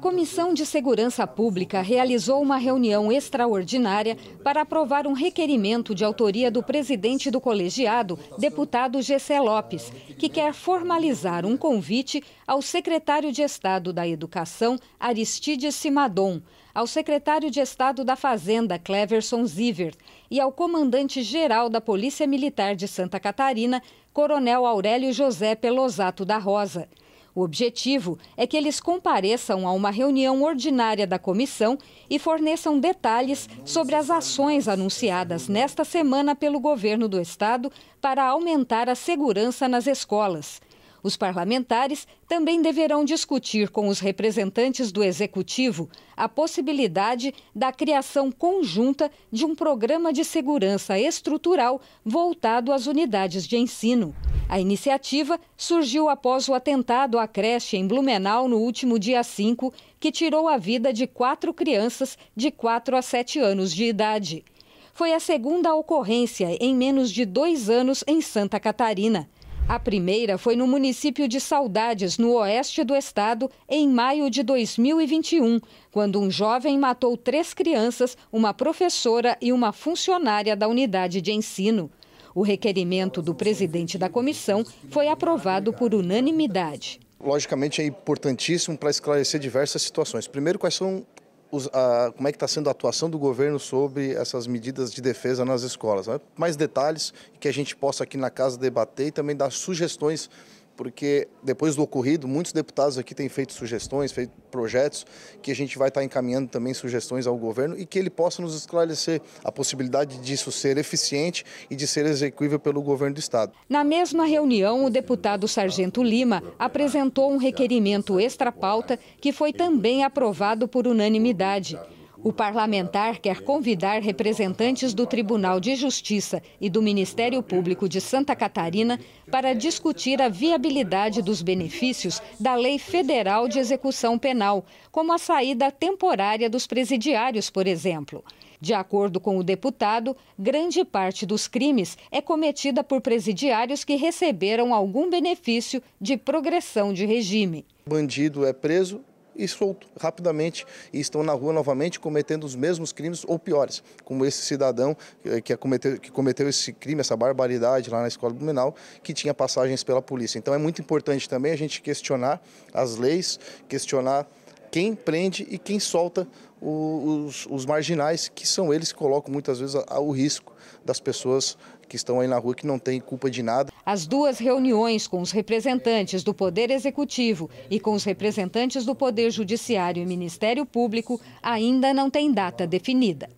Comissão de Segurança Pública realizou uma reunião extraordinária para aprovar um requerimento de autoria do presidente do colegiado, deputado Gessé Lopes, que quer formalizar um convite ao secretário de Estado da Educação, Aristides Simadon, ao secretário de Estado da Fazenda, Cleverson Zivert, e ao comandante-geral da Polícia Militar de Santa Catarina, Coronel Aurélio José Pelosato da Rosa. O objetivo é que eles compareçam a uma reunião ordinária da comissão e forneçam detalhes sobre as ações anunciadas nesta semana pelo governo do estado para aumentar a segurança nas escolas. Os parlamentares também deverão discutir com os representantes do executivo a possibilidade da criação conjunta de um programa de segurança estrutural voltado às unidades de ensino. A iniciativa surgiu após o atentado à creche em Blumenau no último dia 5, que tirou a vida de quatro crianças de 4 a 7 anos de idade. Foi a segunda ocorrência em menos de dois anos em Santa Catarina. A primeira foi no município de Saudades, no oeste do estado, em maio de 2021, quando um jovem matou três crianças, uma professora e uma funcionária da unidade de ensino. O requerimento do presidente da comissão foi aprovado por unanimidade. Logicamente é importantíssimo para esclarecer diversas situações. Primeiro, quais são os, a, como é que está sendo a atuação do governo sobre essas medidas de defesa nas escolas. Né? Mais detalhes que a gente possa aqui na casa debater e também dar sugestões porque depois do ocorrido, muitos deputados aqui têm feito sugestões, feito projetos, que a gente vai estar tá encaminhando também sugestões ao governo e que ele possa nos esclarecer a possibilidade disso ser eficiente e de ser executível pelo governo do Estado. Na mesma reunião, o deputado Sargento Lima apresentou um requerimento extra-pauta que foi também aprovado por unanimidade. O parlamentar quer convidar representantes do Tribunal de Justiça e do Ministério Público de Santa Catarina para discutir a viabilidade dos benefícios da Lei Federal de Execução Penal, como a saída temporária dos presidiários, por exemplo. De acordo com o deputado, grande parte dos crimes é cometida por presidiários que receberam algum benefício de progressão de regime. Bandido é preso, e solto rapidamente e estão na rua novamente cometendo os mesmos crimes ou piores, como esse cidadão eh, que é cometeu, que cometeu esse crime, essa barbaridade lá na escola Blumenau, que tinha passagens pela polícia. Então é muito importante também a gente questionar as leis, questionar quem prende e quem solta os, os, marginais, que são eles que colocam muitas vezes ao risco das pessoas que estão aí na rua que não têm culpa de nada. As duas reuniões com os representantes do Poder Executivo e com os representantes do Poder Judiciário e Ministério Público ainda não têm data definida.